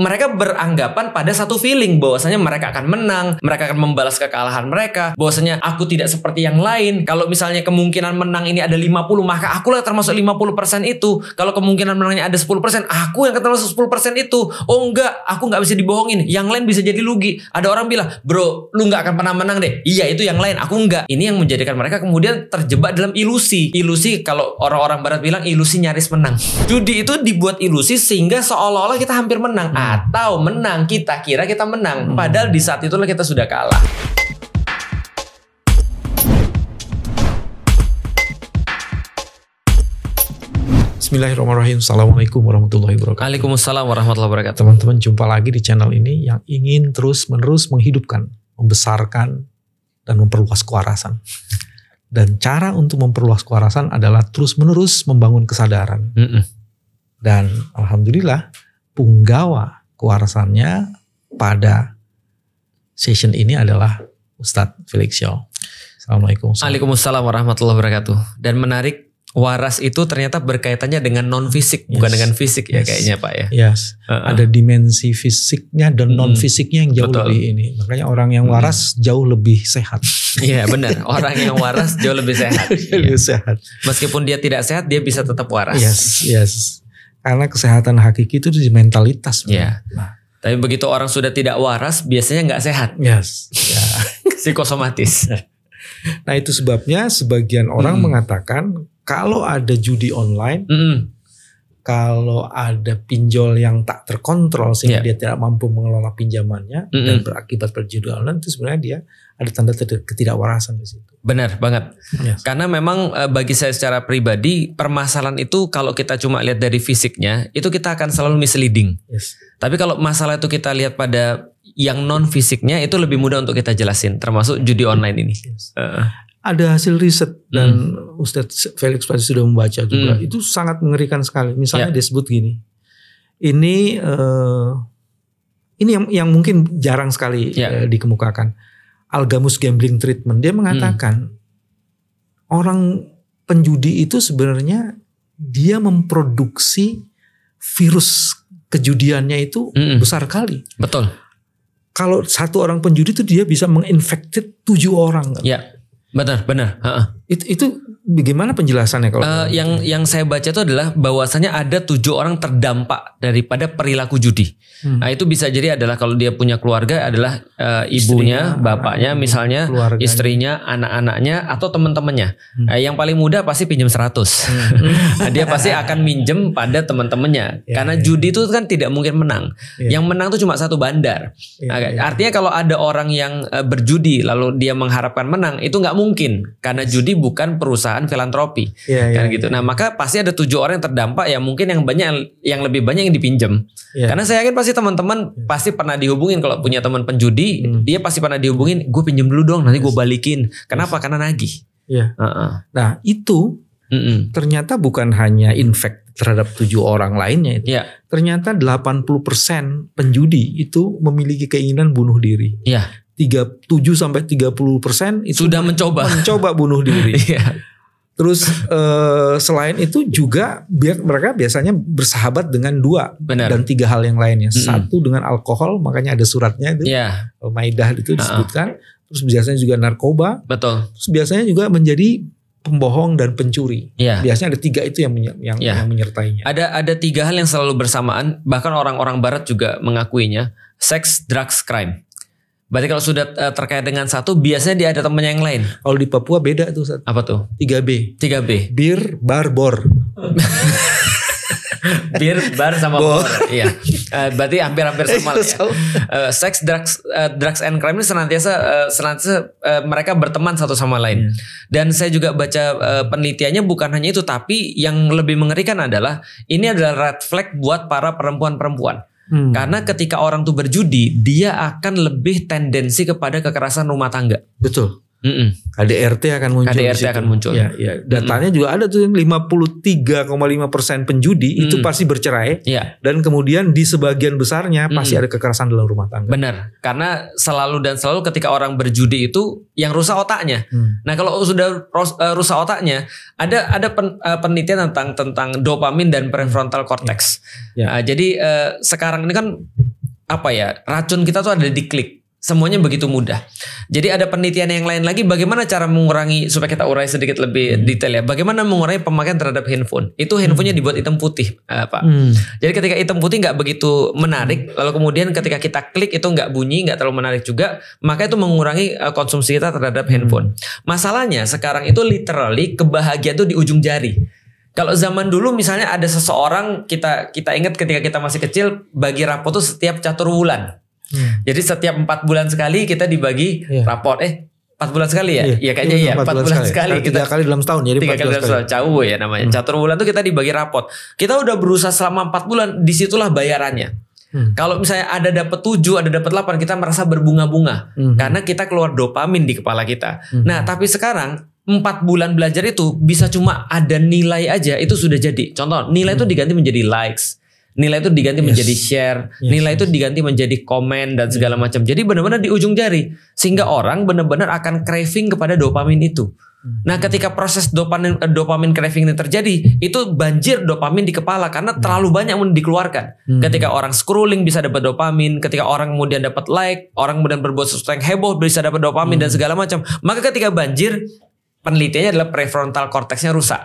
mereka beranggapan pada satu feeling bahwasanya mereka akan menang, mereka akan membalas kekalahan mereka, bahwasanya aku tidak seperti yang lain. Kalau misalnya kemungkinan menang ini ada 50, maka aku lah termasuk 50% itu. Kalau kemungkinan menangnya ada 10%, aku yang termasuk 10% itu. Oh enggak, aku nggak bisa dibohongin. Yang lain bisa jadi rugi. Ada orang bilang, "Bro, lu nggak akan pernah menang deh." Iya, itu yang lain, aku enggak. Ini yang menjadikan mereka kemudian terjebak dalam ilusi. Ilusi kalau orang-orang barat bilang ilusi nyaris menang. Judi itu dibuat ilusi sehingga seolah-olah kita hampir menang atau menang kita kira kita menang hmm. padahal di saat itulah kita sudah kalah. Bismillahirrahmanirrahim. Assalamualaikum warahmatullahi wabarakatuh. Waalaikumsalam warahmatullahi wabarakatuh. Teman-teman jumpa lagi di channel ini yang ingin terus-menerus menghidupkan, membesarkan, dan memperluas kewarasan. Dan cara untuk memperluas kewarasan adalah terus-menerus membangun kesadaran. Mm -mm. Dan alhamdulillah punggawa kewarasannya pada session ini adalah Ustadz Felix Shaw. Assalamualaikum. Waalaikumsalam warahmatullahi wabarakatuh. Dan menarik waras itu ternyata berkaitannya dengan non fisik yes. bukan dengan fisik ya yes. ya kayaknya pak ya. Yes. Uh-uh. Ada dimensi fisiknya dan hmm. non fisiknya yang jauh Betul. lebih ini. Makanya orang yang hmm. waras hmm. jauh lebih sehat. Iya benar. Orang yang waras jauh lebih sehat. lebih yeah. sehat. Meskipun dia tidak sehat dia bisa tetap waras. Yes. Yes karena kesehatan hakiki itu di mentalitas. Iya. Yeah. Nah. Tapi begitu orang sudah tidak waras, biasanya nggak sehat. Yes. Ya. Psikosomatis. nah itu sebabnya sebagian orang mm. mengatakan kalau ada judi online, mm. kalau ada pinjol yang tak terkontrol sehingga yeah. dia tidak mampu mengelola pinjamannya mm dan hmm. berakibat berjudi online itu sebenarnya dia ada tanda ketidakwarasan di situ. Benar banget. Yes. Karena memang eh, bagi saya secara pribadi permasalahan itu kalau kita cuma lihat dari fisiknya itu kita akan selalu misleading. Yes. Tapi kalau masalah itu kita lihat pada yang non fisiknya itu lebih mudah untuk kita jelasin termasuk judi online ini. Yes. Uh. Ada hasil riset dan hmm. Ustadz Felix pasti sudah membaca juga. Hmm. Itu sangat mengerikan sekali. Misalnya yeah. disebut gini. Ini uh, ini yang yang mungkin jarang sekali yeah. Ya. uh, dikemukakan Algamus Gambling Treatment dia mengatakan hmm. orang penjudi itu sebenarnya dia memproduksi virus kejudiannya itu hmm. besar kali. Betul. Kalau satu orang penjudi itu dia bisa menginfected tujuh orang. Ya, benar, benar. Ha -ha. Itu, itu bagaimana penjelasannya kalau uh, yang yang saya baca itu adalah bahwasannya ada tujuh orang terdampak daripada perilaku judi. Hmm. Nah itu bisa jadi adalah kalau dia punya keluarga adalah uh, ibunya, istrinya, bapaknya, anak, misalnya keluarganya. istrinya, anak-anaknya atau teman-temannya. Hmm. nah, yang paling mudah pasti pinjam seratus. hmm. nah, dia pasti akan minjem pada teman-temannya yeah, karena yeah. judi itu kan tidak mungkin menang. Yeah. Yang menang itu cuma satu bandar. Yeah, nah, yeah. Ya. Artinya kalau ada orang yang eh, berjudi lalu dia mengharapkan menang itu nggak mungkin karena judi jadi bukan perusahaan filantropi yeah, iya, kan yeah, gitu. Yeah. Nah maka pasti ada tujuh orang yang terdampak ya mungkin yang banyak yang lebih banyak yang dipinjam. Yeah. Karena saya yakin pasti teman-teman yeah. pasti pernah dihubungin kalau punya teman penjudi hmm. dia pasti pernah dihubungin gue pinjam dulu dong nanti yes. gue balikin. Kenapa? Yes. Karena nagih. Yeah. Iya. Uh -uh. Nah itu Mm -mm. Ternyata bukan hanya infek terhadap tujuh orang lainnya itu. Yeah. Ternyata 80% penjudi itu memiliki keinginan bunuh diri. Yeah. 37 sampai 30 persen itu sudah mencoba mencoba bunuh diri. Iya. Terus uh, selain itu juga biar mereka biasanya bersahabat dengan dua Bener. dan tiga hal yang lainnya. Mm -hmm. Satu dengan alkohol, makanya ada suratnya itu, yeah. Iya. maidah itu disebutkan. Uh -uh. Terus biasanya juga narkoba. Betul. Terus biasanya juga menjadi pembohong dan pencuri. Yeah. Biasanya ada tiga itu yang yang, yeah. yang menyertainya. Ada ada tiga hal yang selalu bersamaan. Bahkan orang-orang Barat juga mengakuinya. Seks, drugs, crime. Berarti kalau sudah eh, terkait dengan satu, biasanya dia ada temennya yang lain. Kalau di Papua beda tuh. Sat. Apa tuh? 3B. 3B. Bir, bar, bor. bir, bar sama bor. bor. Iya. Eh, berarti hampir-hampir sama lah ya. Uh, sex, drugs, uh, drugs and crime ini senantiasa uh, senantiasa mereka berteman satu sama lain. Hmm. Dan saya juga baca penelitiannya bukan hanya itu, tapi yang lebih mengerikan adalah ini adalah red flag buat para perempuan-perempuan Hmm. Karena ketika orang tuh berjudi, dia akan lebih tendensi kepada kekerasan rumah tangga. Betul. Mm -mm. KDRT akan muncul. KDRT akan muncul. Ya, ya. Datanya mm -mm. juga ada tuh 53,5 persen penjudi mm -mm. itu pasti bercerai. Ya. Dan kemudian di sebagian besarnya mm -mm. pasti ada kekerasan dalam rumah tangga. Bener. karena selalu dan selalu ketika orang berjudi itu yang rusak otaknya. Mm. Nah kalau sudah eh, rusak otaknya, ada ada pen, eh, penelitian tentang tentang dopamin dan prefrontal cortex. Yeah. Yeah. Nah, jadi uh, sekarang ini kan apa ya racun kita tuh ada di klik semuanya hmm. begitu mudah. Jadi ada penelitian yang lain lagi bagaimana cara mengurangi supaya kita urai sedikit lebih hmm. detail ya. Bagaimana mengurangi pemakaian terhadap handphone? Itu hmm. handphonenya dibuat hitam putih, apa? Eh, hmm. Jadi ketika hitam putih nggak begitu menarik, hmm. lalu kemudian ketika kita klik itu nggak bunyi, nggak terlalu menarik juga, maka itu mengurangi uh, konsumsi kita terhadap handphone. Masalahnya sekarang itu literally kebahagiaan itu di ujung jari. Kalau zaman dulu misalnya ada seseorang kita kita ingat ketika kita masih kecil bagi rapot tuh setiap catur bulan. Hmm. Jadi setiap empat bulan sekali kita dibagi yeah. rapor. Eh empat bulan sekali ya? Iya ya, kayaknya iya, iya empat bulan, bulan sekali. tiga kali dalam setahun jadi tiga kali dalam setahun. Cawu ya namanya. Hmm. Catur bulan itu kita dibagi rapor. Kita udah berusaha selama empat bulan, disitulah bayarannya. Hmm. Kalau misalnya ada dapat tujuh, ada dapat delapan, kita merasa berbunga-bunga hmm. karena kita keluar dopamin di kepala kita. Hmm. Nah, tapi sekarang empat bulan belajar itu bisa cuma ada nilai aja itu sudah jadi. Contoh, nilai itu hmm. diganti menjadi likes, nilai itu diganti yes. menjadi share, yes, nilai itu diganti menjadi komen dan segala macam. Jadi benar-benar di ujung jari sehingga orang benar-benar akan craving kepada dopamin itu. Hmm. Nah, ketika proses dopamin eh, dopamin craving ini terjadi, itu banjir dopamin di kepala karena hmm. terlalu banyak yang dikeluarkan. Hmm. Ketika orang scrolling bisa dapat dopamin, ketika orang kemudian dapat like, orang kemudian berbuat sesuatu yang heboh bisa dapat dopamin dan hmm. segala macam. Maka ketika banjir penelitiannya adalah prefrontal cortexnya rusak.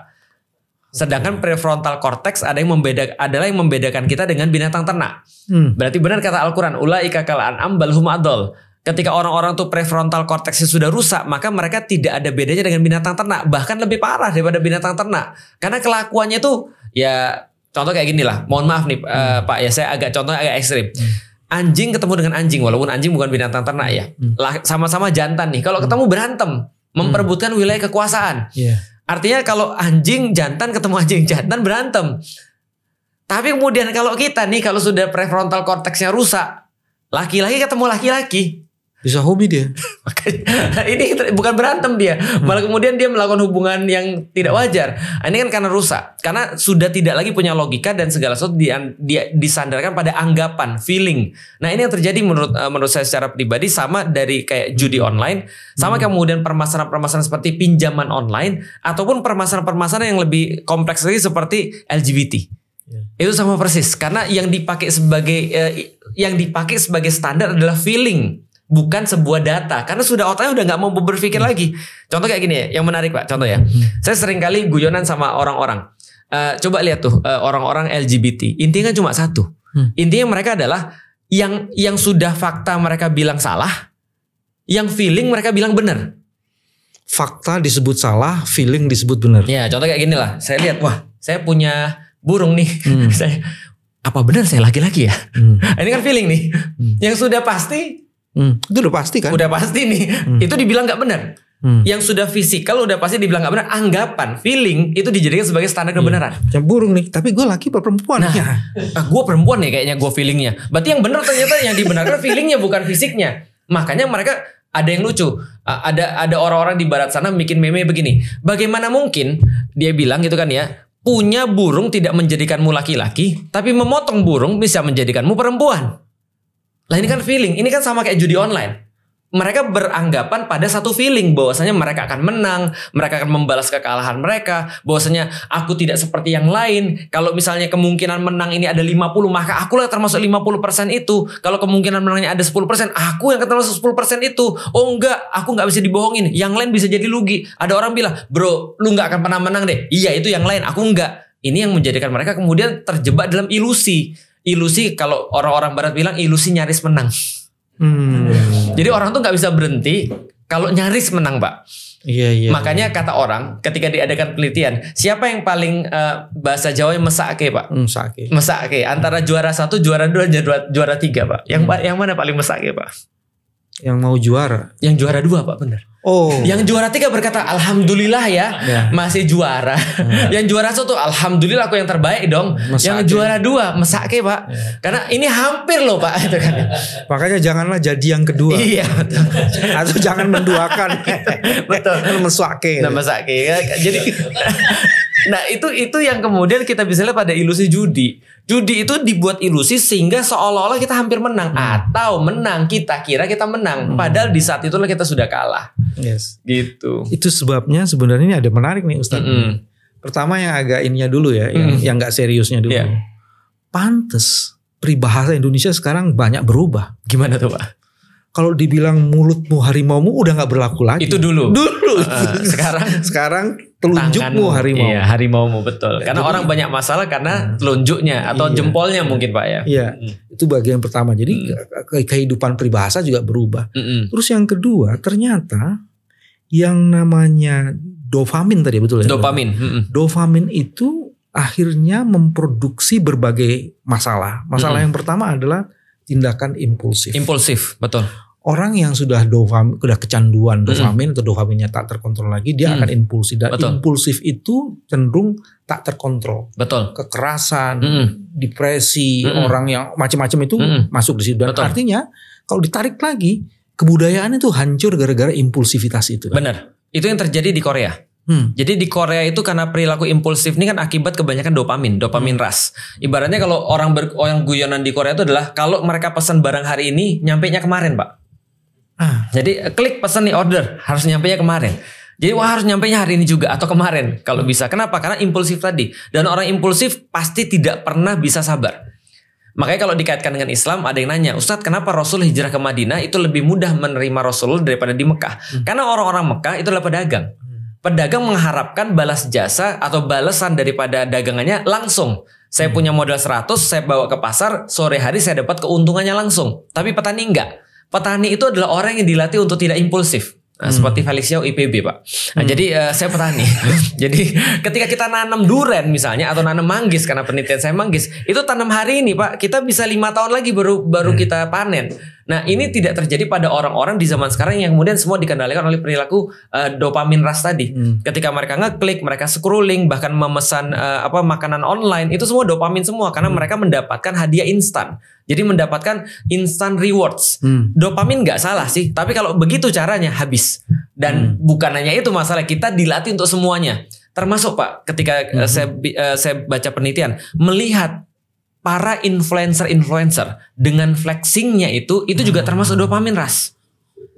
Sedangkan prefrontal cortex ada yang membeda, adalah yang membedakan kita dengan binatang ternak. Hmm. Berarti benar kata Al-Quran, ulaika kal an'am adol. Ketika orang-orang tuh prefrontal cortexnya sudah rusak, maka mereka tidak ada bedanya dengan binatang ternak, bahkan lebih parah daripada binatang ternak. Karena kelakuannya tuh ya contoh kayak gini lah. Mohon maaf nih eh, hmm. uh, Pak, ya saya agak contohnya agak ekstrim. Hmm anjing ketemu dengan anjing walaupun anjing bukan binatang ternak ya hmm. lah sama-sama jantan nih kalau hmm. ketemu berantem hmm. memperebutkan wilayah kekuasaan yeah. Artinya kalau anjing jantan ketemu anjing jantan berantem. Tapi kemudian kalau kita nih kalau sudah prefrontal korteksnya rusak, laki-laki ketemu laki-laki, bisa hobi dia. ini bukan berantem dia, malah kemudian dia melakukan hubungan yang tidak wajar. Nah, ini kan karena rusak, karena sudah tidak lagi punya logika dan segala sesuatu di, di, disandarkan pada anggapan, feeling. Nah ini yang terjadi menurut eh, menurut saya secara pribadi sama dari kayak judi online, sama hmm. kemudian permasalahan-permasalahan seperti pinjaman online ataupun permasalahan-permasalahan yang lebih kompleks lagi seperti LGBT. Yeah. Itu sama persis karena yang dipakai sebagai eh, yang dipakai sebagai standar adalah feeling bukan sebuah data karena sudah otaknya udah nggak mau berpikir hmm. lagi. Contoh kayak gini ya, yang menarik pak. Contoh ya, hmm. saya sering kali guyonan sama orang-orang. Uh, coba lihat tuh orang eh, orang-orang LGBT. Intinya kan cuma satu. Hmm. Intinya mereka adalah yang yang sudah fakta mereka bilang salah, yang feeling mereka bilang benar. Fakta disebut salah, feeling disebut benar. Ya contoh kayak gini lah. Saya lihat, wah, saya punya burung nih. Hmm. saya apa benar saya laki-laki ya? Hmm. Ini kan feeling nih. Hmm. Yang sudah pasti Hmm. Itu udah pasti kan? Udah pasti nih. Hmm. Itu dibilang nggak benar. Hmm. Yang sudah fisikal udah pasti dibilang nggak benar. Anggapan, feeling itu dijadikan sebagai standar iya. kebenaran. Yang burung nih, tapi gue laki perempuan? Nah, ya. Ah, gue perempuan nih kayaknya gue feelingnya. Berarti yang benar ternyata yang dibenarkan feelingnya bukan fisiknya. Makanya mereka ada yang lucu. Ada ada orang-orang di barat sana bikin meme begini. Bagaimana mungkin dia bilang gitu kan ya, punya burung tidak menjadikanmu laki-laki, tapi memotong burung bisa menjadikanmu perempuan. Lah ini kan feeling, ini kan sama kayak judi online. Mereka beranggapan pada satu feeling bahwasanya mereka akan menang, mereka akan membalas kekalahan mereka, bahwasanya aku tidak seperti yang lain. Kalau misalnya kemungkinan menang ini ada 50, maka aku lah termasuk 50% itu. Kalau kemungkinan menangnya ada 10%, aku yang termasuk 10% itu. Oh enggak, aku enggak bisa dibohongin. Yang lain bisa jadi rugi. Ada orang bilang, "Bro, lu nggak akan pernah menang deh." Iya, itu yang lain, aku enggak. Ini yang menjadikan mereka kemudian terjebak dalam ilusi ilusi kalau orang-orang barat bilang ilusi nyaris menang. Hmm. Jadi orang tuh nggak bisa berhenti kalau nyaris menang, Pak. Iya, iya. Makanya iya. kata orang ketika diadakan penelitian, siapa yang paling uh, bahasa Jawa yang mesake, Pak? Hmm, mesake. Mesake antara juara satu, juara dua, juara, tiga, Pak. Yang hmm. yang mana paling mesake, Pak? Yang mau juara. Yang juara dua pak bener. Oh. Yang juara tiga berkata alhamdulillah ya, ya. masih juara. Ya. yang juara satu alhamdulillah aku yang terbaik dong. Mesake. Yang juara dua mesake pak. Ya. Karena ini hampir loh pak itu kan. Makanya janganlah jadi yang kedua. Iya. Betul. Atau jangan menduakan. betul. Kan mesake. Nah, mesake. Jadi Nah itu itu yang kemudian kita bisa lihat pada ilusi judi. Judi itu dibuat ilusi sehingga seolah-olah kita hampir menang hmm. atau menang kita kira kita menang hmm. padahal di saat itulah kita sudah kalah. Yes. Gitu. Itu sebabnya sebenarnya ini ada menarik nih Ustaz. Mm -hmm. Pertama yang agak ininya dulu ya, mm. yang yang nggak seriusnya dulu. Yeah. Pantes peribahasa Indonesia sekarang banyak berubah. Gimana tuh Pak? kalau dibilang mulutmu harimaumu udah nggak berlaku lagi. Itu dulu. Dulu. Uh, sekarang sekarang telunjukmu harimau. Iya, harimaumu betul. Karena Jadi, orang banyak masalah karena hmm. telunjuknya atau iya, jempolnya mungkin Pak ya. Iya. Hmm. Itu bagian pertama. Jadi hmm. kehidupan peribahasa juga berubah. Hmm. Terus yang kedua, ternyata yang namanya dopamin tadi betul ya? Dopamin. Hmm. Dopamin itu akhirnya memproduksi berbagai masalah. Masalah hmm. yang pertama adalah tindakan impulsif. Impulsif, betul. Orang yang sudah dopamin, sudah kecanduan dopamin hmm. atau dopaminnya tak terkontrol lagi, dia hmm. akan impulsif. Dan betul. impulsif itu cenderung tak terkontrol. Betul. Kekerasan, hmm. depresi, hmm. orang yang macam-macam itu hmm. masuk di situ. Dan betul. artinya kalau ditarik lagi, kebudayaan itu hancur gara-gara impulsivitas itu. Benar. Itu yang terjadi di Korea. Hmm. Jadi di Korea itu karena perilaku impulsif ini kan akibat kebanyakan dopamin, dopamin hmm. ras. Ibaratnya kalau orang ber, orang guyonan di Korea itu adalah kalau mereka pesan barang hari ini, nyampe nya kemarin, Pak. Ah. Jadi eh, klik pesan nih order, harus nyampe nya kemarin. Jadi wah harus nyampe nya hari ini juga atau kemarin kalau bisa. Kenapa? Karena impulsif tadi. Dan orang impulsif pasti tidak pernah bisa sabar. Makanya kalau dikaitkan dengan Islam ada yang nanya, Ustadz kenapa Rasul hijrah ke Madinah itu lebih mudah menerima Rasul daripada di Mekah? Hmm. Karena orang-orang Mekah itu adalah pedagang pedagang mengharapkan balas jasa atau balasan daripada dagangannya langsung. Saya hmm. punya modal 100, saya bawa ke pasar, sore hari saya dapat keuntungannya langsung. Tapi petani enggak. Petani itu adalah orang yang dilatih untuk tidak impulsif. Nah, hmm. seperti Felix IPB pak. Nah, hmm. Jadi uh, saya petani. jadi ketika kita nanam duren misalnya atau nanam manggis karena penelitian saya manggis itu tanam hari ini pak kita bisa lima tahun lagi baru baru hmm. kita panen. Nah, ini hmm. tidak terjadi pada orang-orang di zaman sekarang yang kemudian semua dikendalikan oleh perilaku uh, dopamin ras tadi. Hmm. Ketika mereka ngeklik, mereka scrolling, bahkan memesan uh, apa makanan online, itu semua dopamin semua karena hmm. mereka mendapatkan hadiah instan. Jadi mendapatkan instan rewards. Hmm. Dopamin nggak salah sih, tapi kalau begitu caranya habis. Dan hmm. bukan hanya itu masalah, kita dilatih untuk semuanya. Termasuk Pak, ketika eh, hmm. saya saya baca penelitian, melihat para influencer-influencer dengan flexingnya itu itu juga hmm. termasuk dopamin ras.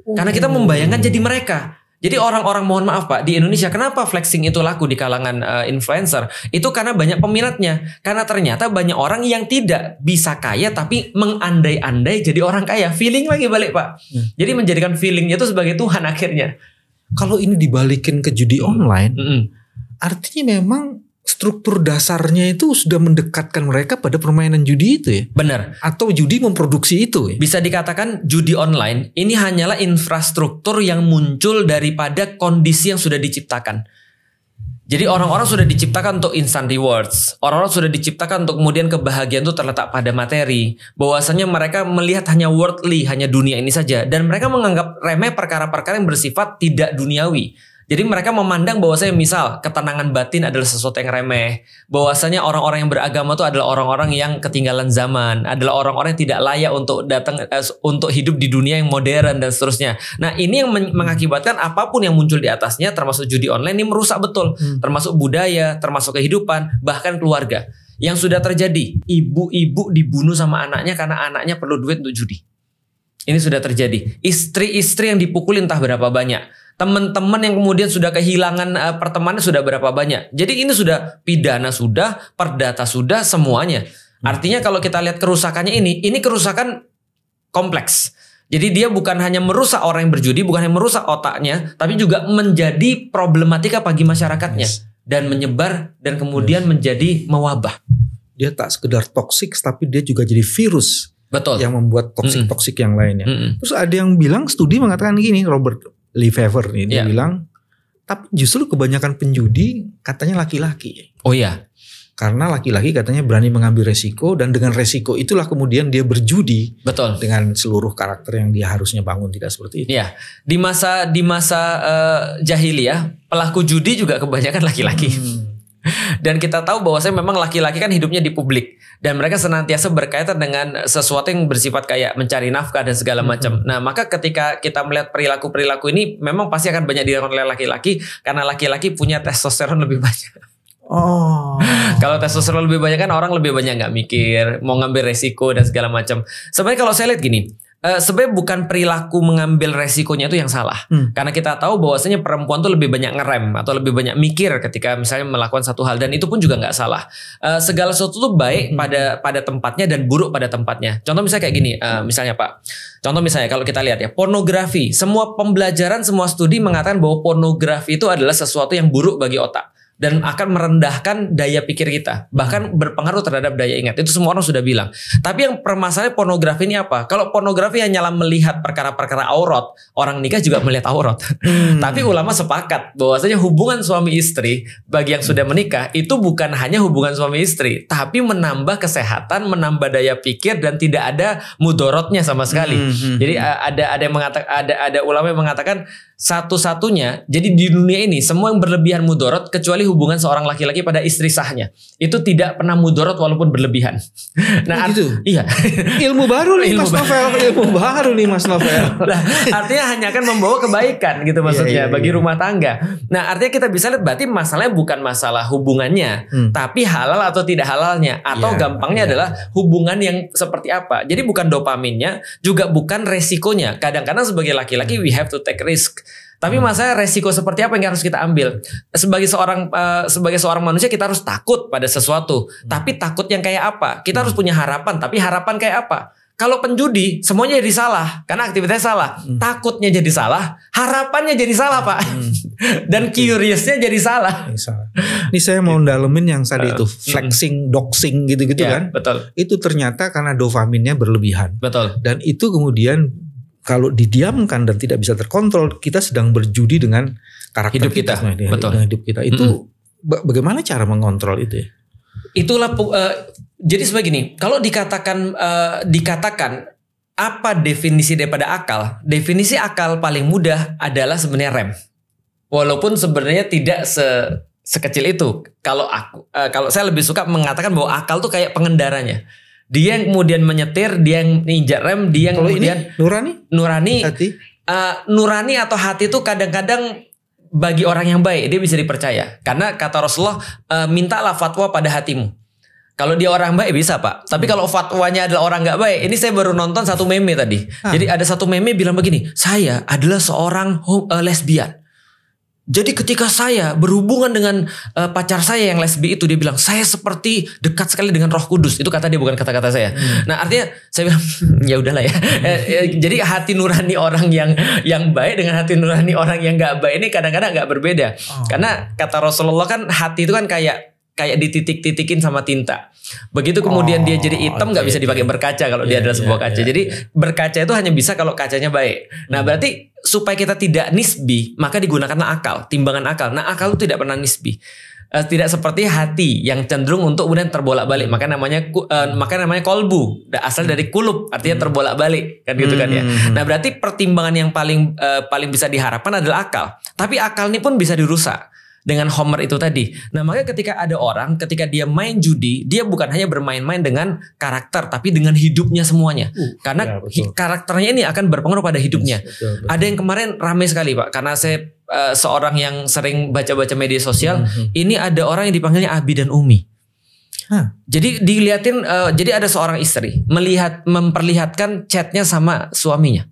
Oh. Karena kita membayangkan jadi mereka. Jadi orang-orang mohon maaf Pak di Indonesia kenapa flexing itu laku di kalangan uh, influencer? Itu karena banyak peminatnya. Karena ternyata banyak orang yang tidak bisa kaya tapi mengandai-andai jadi orang kaya. Feeling lagi balik Pak. Hmm. Jadi menjadikan feelingnya itu sebagai Tuhan akhirnya. Kalau ini dibalikin ke judi online, mm artinya memang struktur dasarnya itu sudah mendekatkan mereka pada permainan judi itu ya. Benar. Atau judi memproduksi itu. Ya? Bisa dikatakan judi online ini hanyalah infrastruktur yang muncul daripada kondisi yang sudah diciptakan. Jadi orang-orang sudah diciptakan untuk instant rewards. Orang-orang sudah diciptakan untuk kemudian kebahagiaan itu terletak pada materi. Bahwasanya mereka melihat hanya worldly, hanya dunia ini saja. Dan mereka menganggap remeh perkara-perkara yang bersifat tidak duniawi jadi mereka memandang bahwa saya misal ketenangan batin adalah sesuatu yang remeh, bahwasanya orang-orang yang beragama itu adalah orang-orang yang ketinggalan zaman, adalah orang-orang yang tidak layak untuk datang eh, untuk hidup di dunia yang modern dan seterusnya. Nah, ini yang hmm. mengakibatkan apapun yang muncul di atasnya termasuk judi online ini merusak betul, hmm. termasuk budaya, termasuk kehidupan, bahkan keluarga. Yang sudah terjadi, ibu-ibu dibunuh sama anaknya karena anaknya perlu duit untuk judi. Ini sudah terjadi. Istri-istri yang dipukulin entah berapa banyak teman-teman yang kemudian sudah kehilangan uh, pertemanan sudah berapa banyak. Jadi ini sudah pidana sudah, perdata sudah semuanya. Artinya kalau kita lihat kerusakannya ini, ini kerusakan kompleks. Jadi dia bukan hanya merusak orang yang berjudi, bukan hanya merusak otaknya, tapi juga menjadi problematika bagi masyarakatnya yes. dan menyebar dan kemudian yes. menjadi mewabah. Dia tak sekedar toksik, tapi dia juga jadi virus. Betul. Yang membuat toksik-toksik mm -mm. yang lainnya. Mm -mm. Terus ada yang bilang studi mengatakan gini, Robert Lefevre nih dia yeah. bilang tapi justru kebanyakan penjudi katanya laki-laki. Oh iya. Karena laki-laki katanya berani mengambil resiko dan dengan resiko itulah kemudian dia berjudi. Betul. Dengan seluruh karakter yang dia harusnya bangun tidak seperti itu. Iya. Di masa di masa uh, jahiliyah pelaku judi juga kebanyakan laki-laki. Hmm. dan kita tahu bahwasanya memang laki-laki kan hidupnya di publik dan mereka senantiasa berkaitan dengan sesuatu yang bersifat kayak mencari nafkah dan segala macam. Mm -hmm. Nah, maka ketika kita melihat perilaku-perilaku ini memang pasti akan banyak dilakukan oleh laki-laki karena laki-laki punya testosteron lebih banyak. Oh. kalau testosteron lebih banyak kan orang lebih banyak nggak mikir, mau ngambil resiko dan segala macam. Sebenarnya kalau saya lihat gini, uh, sebenarnya bukan perilaku mengambil resikonya itu yang salah. Hmm. Karena kita tahu bahwasanya perempuan tuh lebih banyak ngerem atau lebih banyak mikir ketika misalnya melakukan satu hal dan itu pun juga nggak salah. Uh, segala sesuatu tuh baik hmm. pada pada tempatnya dan buruk pada tempatnya. Contoh misalnya kayak gini, uh, misalnya Pak. Contoh misalnya kalau kita lihat ya pornografi, semua pembelajaran, semua studi mengatakan bahwa pornografi itu adalah sesuatu yang buruk bagi otak dan akan merendahkan daya pikir kita, bahkan hmm. berpengaruh terhadap daya ingat. Itu semua orang sudah bilang. Tapi yang permasalahan pornografi ini apa? Kalau pornografi hanyalah melihat perkara-perkara aurat, orang nikah juga melihat aurat. Hmm. Tapi ulama sepakat bahwasanya hubungan suami istri bagi yang sudah menikah itu bukan hanya hubungan suami istri, tapi menambah kesehatan, menambah daya pikir dan tidak ada mudorotnya sama sekali. Hmm. hmm jadi hmm. ada ada yang mengatakan ada ada ulama yang mengatakan satu-satunya jadi di dunia ini semua yang berlebihan mudorot kecuali hubungan seorang laki-laki pada istri sahnya itu tidak pernah mudorot walaupun berlebihan. Nah, itu iya. ilmu baru nih ilmu Mas baru. Novel, ilmu baru nih Mas Novel. nah, artinya hanya akan membawa kebaikan gitu iya, maksudnya iya, iya, bagi rumah tangga. Nah, artinya kita bisa lihat berarti masalahnya bukan masalah hubungannya, hmm. tapi halal atau tidak halalnya atau yeah, gampangnya yeah. adalah hubungan yang seperti apa. Jadi bukan dopaminnya, juga bukan resikonya. Kadang-kadang sebagai laki-laki we have to take risk tapi hmm. masalah resiko seperti apa yang harus kita ambil? Sebagai seorang uh, sebagai seorang manusia kita harus takut pada sesuatu. Hmm. Tapi takut yang kayak apa? Kita hmm. harus punya harapan, tapi harapan kayak apa? Kalau penjudi semuanya jadi salah karena aktivitasnya salah, hmm. takutnya jadi salah, harapannya jadi salah pak, hmm. dan curiousnya jadi salah. Ini, salah. Ini saya mau gitu. dalemin yang tadi uh, itu flexing, hmm. doxing gitu-gitu ya, kan? Betul. Itu ternyata karena dopaminnya berlebihan. Betul. Dan itu kemudian kalau didiamkan dan tidak bisa terkontrol, kita sedang berjudi dengan karakter hidup kita. kita. Betul. Dengan hidup kita itu -hmm. bagaimana cara mengontrol itu ya? Itulah uh, jadi sebagai gini, kalau dikatakan uh, dikatakan apa definisi daripada akal? Definisi akal paling mudah adalah sebenarnya rem. Walaupun sebenarnya tidak se sekecil itu. Kalau aku uh, kalau saya lebih suka mengatakan bahwa akal tuh kayak pengendaranya dia yang kemudian menyetir, dia yang injak rem, dia yang Kalo kemudian ini, nurani, nurani, hati. Uh, nurani atau hati itu kadang-kadang bagi orang yang baik dia bisa dipercaya karena kata Rasulullah uh, mintalah fatwa pada hatimu. Kalau dia orang baik bisa pak, tapi hmm. kalau fatwanya adalah orang nggak baik, ini saya baru nonton satu meme tadi. Ah. Jadi ada satu meme bilang begini, saya adalah seorang uh, lesbian. Jadi ketika saya berhubungan dengan uh, pacar saya yang lesbi itu dia bilang saya seperti dekat sekali dengan Roh Kudus. Itu kata dia bukan kata-kata saya. Hmm. Nah, artinya saya bilang ya udahlah ya. Eh, eh, jadi hati nurani orang yang yang baik dengan hati nurani orang yang nggak baik ini kadang-kadang nggak berbeda. Oh. Karena kata Rasulullah kan hati itu kan kayak kayak dititik-titikin sama tinta. Begitu kemudian oh, dia jadi hitam oh, nggak okay, bisa dipakai berkaca kalau yeah, dia iya, adalah iya, sebuah kaca. Yeah, jadi yeah. berkaca itu hanya bisa kalau kacanya baik. Nah, hmm. berarti supaya kita tidak nisbi, maka digunakanlah akal, timbangan akal. Nah, akal itu tidak pernah nisbi. Eh, tidak seperti hati yang cenderung untuk kemudian terbolak-balik. Hmm. Maka namanya uh, maka namanya kolbu, asal dari kulub, artinya hmm. terbolak-balik kan gitu kan ya. Hmm. Nah, berarti pertimbangan yang paling uh, paling bisa diharapkan adalah akal. Tapi akal ini pun bisa dirusak dengan Homer itu tadi. Nah, makanya ketika ada orang ketika dia main judi, dia bukan hanya bermain-main dengan karakter tapi dengan hidupnya semuanya. Uh, karena ya, karakternya ini akan berpengaruh pada hidupnya. Yes, betul, betul. Ada yang kemarin rame sekali, Pak, karena saya uh, seorang yang sering baca-baca media sosial, mm -hmm. ini ada orang yang dipanggilnya Abi dan Umi. Huh. Jadi dilihatin, uh, eh, jadi ada seorang istri melihat memperlihatkan chatnya sama suaminya,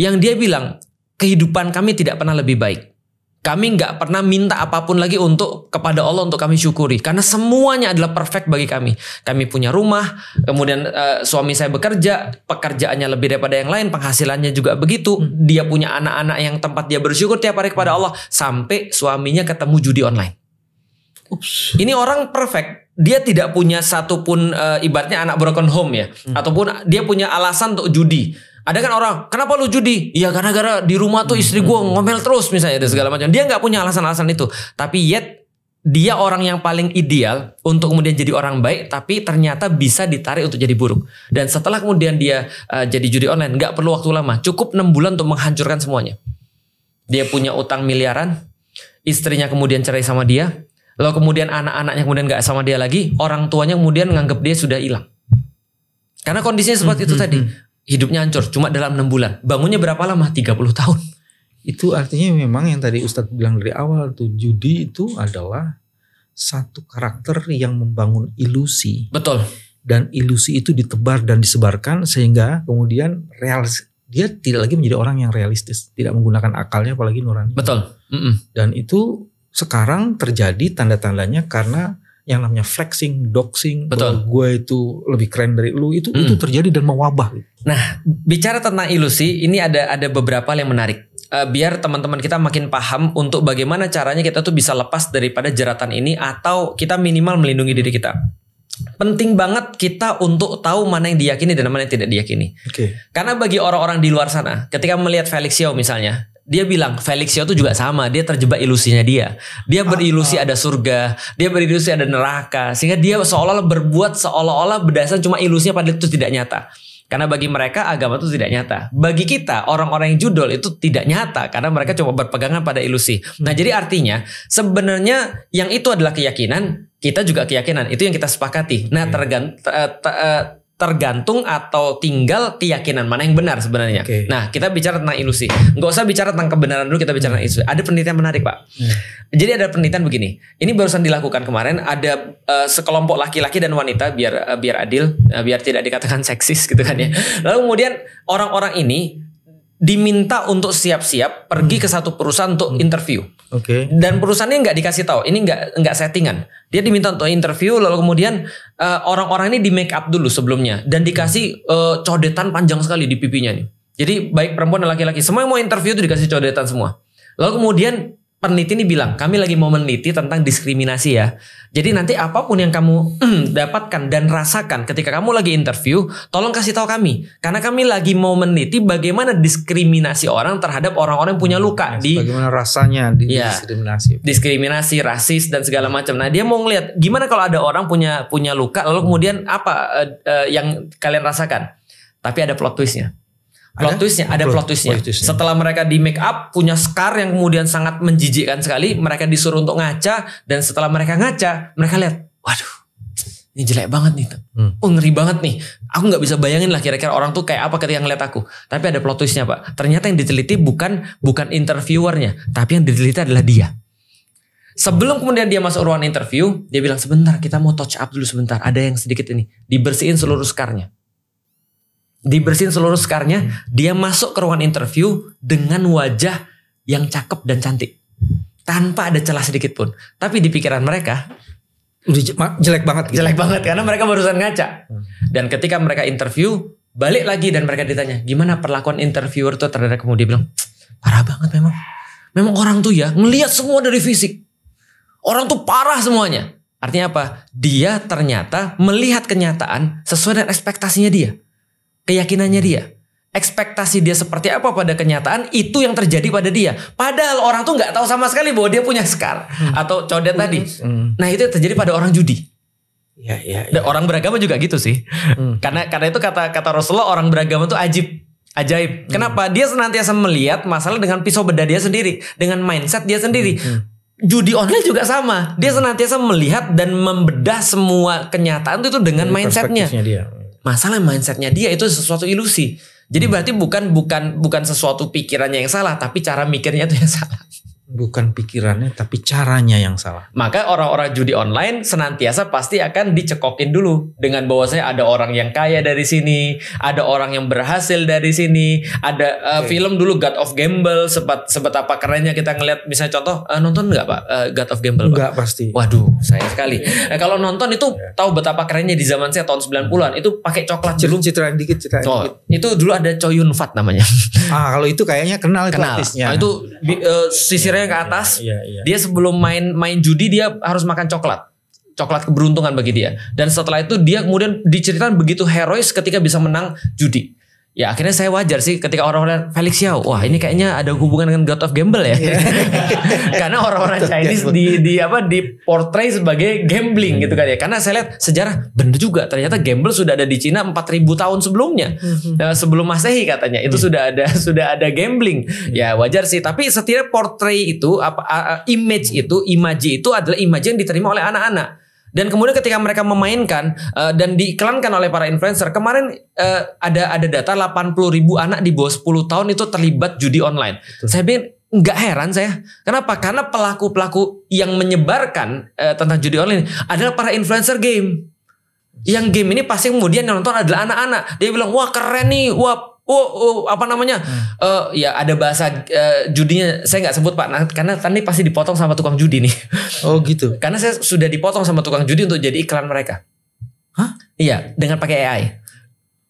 yang dia bilang kehidupan kami tidak pernah lebih baik. Kami nggak pernah minta apapun lagi untuk kepada Allah untuk kami syukuri karena semuanya adalah perfect bagi kami. Kami punya rumah, kemudian uh, suami saya bekerja, pekerjaannya lebih daripada yang lain, penghasilannya juga begitu. Hmm. Dia punya anak-anak yang tempat dia bersyukur tiap hari kepada Allah sampai suaminya ketemu judi online. Ups. Ini orang perfect. Dia tidak punya satupun uh, ibaratnya anak broken home ya, hmm. ataupun dia punya alasan untuk judi ada kan orang, kenapa lu judi? Iya karena gara di rumah tuh istri gue hmm. ngomel terus misalnya dan segala macam. Dia nggak punya alasan-alasan itu. Tapi yet dia orang yang paling ideal untuk kemudian jadi orang baik, tapi ternyata bisa ditarik untuk jadi buruk. Dan setelah kemudian dia uh, jadi judi online, nggak perlu waktu lama, cukup enam bulan untuk menghancurkan semuanya. Dia punya utang miliaran, istrinya kemudian cerai sama dia, lalu kemudian anak-anaknya kemudian nggak sama dia lagi, orang tuanya kemudian nganggap dia sudah hilang. Karena kondisinya seperti itu hmm, hmm, tadi hidupnya hancur cuma dalam enam bulan bangunnya berapa lama 30 tahun itu artinya memang yang tadi Ustadz bilang dari awal tuh judi itu adalah satu karakter yang membangun ilusi betul dan ilusi itu ditebar dan disebarkan sehingga kemudian realis dia tidak lagi menjadi orang yang realistis tidak menggunakan akalnya apalagi nurani betul mm -mm. dan itu sekarang terjadi tanda-tandanya karena yang namanya flexing, doxing, betul. gue itu lebih keren dari lu itu hmm. itu terjadi dan mewabah. Nah, bicara tentang ilusi, ini ada ada beberapa hal yang menarik. Uh, biar teman-teman kita makin paham untuk bagaimana caranya kita tuh bisa lepas daripada jeratan ini atau kita minimal melindungi diri kita penting banget kita untuk tahu mana yang diyakini dan mana yang tidak diyakini. Okay. Karena bagi orang-orang di luar sana, ketika melihat Felix Xiao misalnya, dia bilang Felixio tuh juga sama, dia terjebak ilusinya dia. Dia berilusi ah. ada surga, dia berilusi ada neraka, sehingga dia seolah-olah berbuat seolah-olah berdasarkan cuma ilusinya padahal itu tidak nyata. Karena bagi mereka agama itu tidak nyata. Bagi kita orang-orang yang judul itu tidak nyata karena mereka cuma berpegangan pada ilusi. Nah, hmm. jadi artinya sebenarnya yang itu adalah keyakinan, kita juga keyakinan. Itu yang kita sepakati. Nah, iya. tergant eh, eh, tergantung atau tinggal keyakinan mana yang benar sebenarnya. Okay. Nah, kita bicara tentang ilusi. Nggak usah bicara tentang kebenaran dulu, kita bicara tentang ilusi. Ada penelitian menarik, Pak. Hmm. Jadi ada penelitian begini. Ini barusan dilakukan kemarin ada uh, sekelompok laki-laki dan wanita biar uh, biar adil, uh, biar tidak dikatakan seksis gitu kan ya. Lalu kemudian orang-orang ini diminta untuk siap-siap pergi hmm. ke satu perusahaan untuk hmm. interview. Oke. Okay. Dan perusahaannya nggak dikasih tahu, ini nggak nggak settingan. Dia diminta untuk interview, lalu kemudian orang eh, orang-orang ini di make up dulu sebelumnya dan dikasih uh, codetan panjang sekali di pipinya nih. Jadi baik perempuan dan laki-laki semua yang mau interview itu dikasih codetan semua. Lalu kemudian peneliti ini bilang kami lagi mau meneliti tentang diskriminasi ya. Jadi nanti apapun yang kamu dapatkan dan rasakan ketika kamu lagi interview, tolong kasih tahu kami karena kami lagi mau meneliti bagaimana diskriminasi orang terhadap orang-orang yang punya hmm, luka di bagaimana rasanya di ya, diskriminasi. Diskriminasi, rasis dan segala macam. Nah, dia mau ngeliat gimana kalau ada orang punya punya luka lalu kemudian apa uh, uh, yang kalian rasakan. Tapi ada plot twistnya Plot ada? twistnya, ada plot, plot twistnya. Plot twistnya. Setelah mereka di make up punya scar yang kemudian sangat menjijikkan sekali, mereka disuruh untuk ngaca dan setelah mereka ngaca, mereka lihat, waduh, ini jelek banget nih, hmm. Oh, ngeri banget nih. Aku nggak bisa bayangin lah kira-kira orang tuh kayak apa ketika ngeliat aku. Tapi ada plot twistnya pak. Ternyata yang diteliti bukan bukan interviewernya, tapi yang diteliti adalah dia. Sebelum kemudian dia masuk ruang interview, dia bilang sebentar kita mau touch up dulu sebentar. Ada yang sedikit ini, dibersihin seluruh scarnya dibersihin seluruh skarnya, dia masuk ke ruangan interview dengan wajah yang cakep dan cantik. Tanpa ada celah sedikit pun. Tapi di pikiran mereka jelek banget gitu. Jelek banget karena mereka barusan ngaca. Dan ketika mereka interview, balik lagi dan mereka ditanya, "Gimana perlakuan interviewer tuh terhadap kamu?" Dia bilang, "Parah banget memang. Memang orang tuh ya ngelihat semua dari fisik. Orang tuh parah semuanya." Artinya apa? Dia ternyata melihat kenyataan sesuai dengan ekspektasinya dia keyakinannya dia. Hmm. Ekspektasi dia seperti apa pada kenyataan itu yang terjadi pada dia. Padahal orang tuh nggak tahu sama sekali bahwa dia punya scar hmm. atau codet hmm. tadi. Hmm. Nah itu yang terjadi pada orang judi. Ya, ya, ya. Orang beragama juga gitu sih. Hmm. Karena karena itu kata kata Rasulullah orang beragama tuh ajib ajaib. Hmm. Kenapa? Dia senantiasa melihat masalah dengan pisau beda dia sendiri, dengan mindset dia sendiri. Hmm. hmm. Judi online juga sama. Dia hmm. senantiasa melihat dan membedah semua kenyataan itu dengan mindsetnya. Masalah mindsetnya dia itu sesuatu ilusi. Jadi hmm. berarti bukan bukan bukan sesuatu pikirannya yang salah, tapi cara mikirnya itu yang salah bukan pikirannya tapi caranya yang salah. Maka orang-orang judi online senantiasa pasti akan dicekokin dulu dengan bahwasanya ada orang yang kaya dari sini, ada orang yang berhasil dari sini, ada uh, eh, okay. film dulu God of Gamble sebat apa kerennya kita ngeliat misalnya contoh uh, nonton nggak Pak uh, God of Gamble? Enggak Pak? pasti. Waduh, sayang sekali. nah, kalau nonton itu yeah. tahu betapa kerennya di zaman saya tahun 90-an hmm. itu pakai coklat Citra citraan dikit citraan oh, dikit. Itu dulu ada Choi Yun Fat namanya. ah, kalau itu kayaknya kenal, kenal. Itu Nah, itu uh, yang ke iya, atas. Iya, iya. Dia sebelum main main judi dia harus makan coklat. Coklat keberuntungan bagi dia. Dan setelah itu dia kemudian diceritakan begitu herois ketika bisa menang judi ya akhirnya saya wajar sih ketika orang-orang Felix Yao wah ini kayaknya ada hubungan dengan God of Gamble ya iya. karena orang-orang Chinese di di apa di portray sebagai gambling gitu kan ya karena saya lihat sejarah bener juga ternyata gamble sudah ada di Cina 4000 tahun sebelumnya nah, sebelum masehi katanya itu iya. sudah ada sudah ada gambling iya. ya wajar sih tapi setiap portray itu apa image itu imaji itu adalah imaji yang diterima oleh anak-anak dan kemudian ketika mereka memainkan uh, dan diiklankan oleh para influencer, kemarin uh, ada ada data 80 ribu anak di bawah 10 tahun itu terlibat judi online. Betul. Saya pikir nggak heran saya. Kenapa? Karena pelaku-pelaku yang menyebarkan uh, tentang judi online adalah para influencer game. Yang game ini pasti kemudian yang nonton adalah anak-anak. Dia bilang, wah keren nih, wah oh, oh apa namanya hmm. uh, ya ada bahasa uh, judinya saya nggak sebut pak nah, karena tadi pasti dipotong sama tukang judi nih oh gitu karena saya sudah dipotong sama tukang judi untuk jadi iklan mereka Hah? iya dengan pakai AI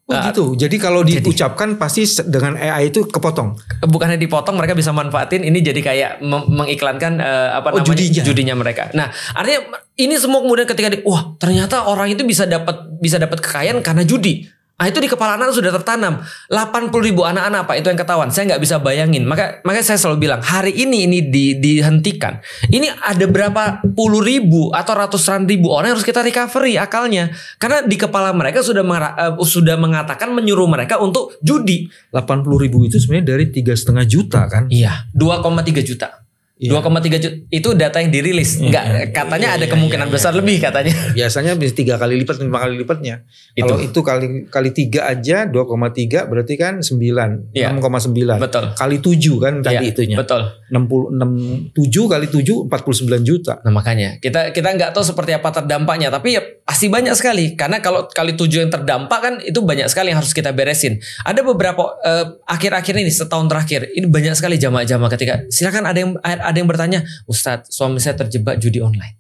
Oh uh, gitu. Jadi kalau diucapkan pasti dengan AI itu kepotong. Bukannya dipotong, mereka bisa manfaatin ini jadi kayak mengiklankan uh, apa oh, namanya judinya. judinya mereka. Nah, artinya ini semua kemudian ketika di, wah ternyata orang itu bisa dapat bisa dapat kekayaan karena judi Ah itu di kepala anak sudah tertanam 80 ribu anak-anak pak itu yang ketahuan. Saya nggak bisa bayangin. Maka makanya saya selalu bilang hari ini ini di, dihentikan. Ini ada berapa puluh ribu atau ratusan ribu orang yang harus kita recovery akalnya. Karena di kepala mereka sudah uh, sudah mengatakan menyuruh mereka untuk judi. 80 ribu itu sebenarnya dari tiga setengah juta kan? Iya. 2,3 juta. Iya. Dua koma tiga juta itu data yang dirilis, enggak iya. -hmm. katanya yeah, ada iya, kemungkinan yeah, besar lebih katanya. Biasanya bisa tiga kali lipat, lima kali lipatnya. Itu. Kalau itu kali kali tiga aja dua koma tiga berarti kan sembilan, enam koma sembilan. Betul. Kali tujuh kan tadi itunya. Betul. Enam puluh enam tujuh kali tujuh empat puluh sembilan juta. Nah makanya kita kita nggak tahu seperti apa terdampaknya, tapi ya pasti banyak sekali karena kalau kali tujuh yang terdampak kan itu banyak sekali yang harus kita beresin. Ada beberapa eh, akhir-akhir uh, ini setahun terakhir ini banyak sekali jamaah-jamaah ketika silakan ada yang ada yang bertanya, Ustadz, suami saya terjebak judi online.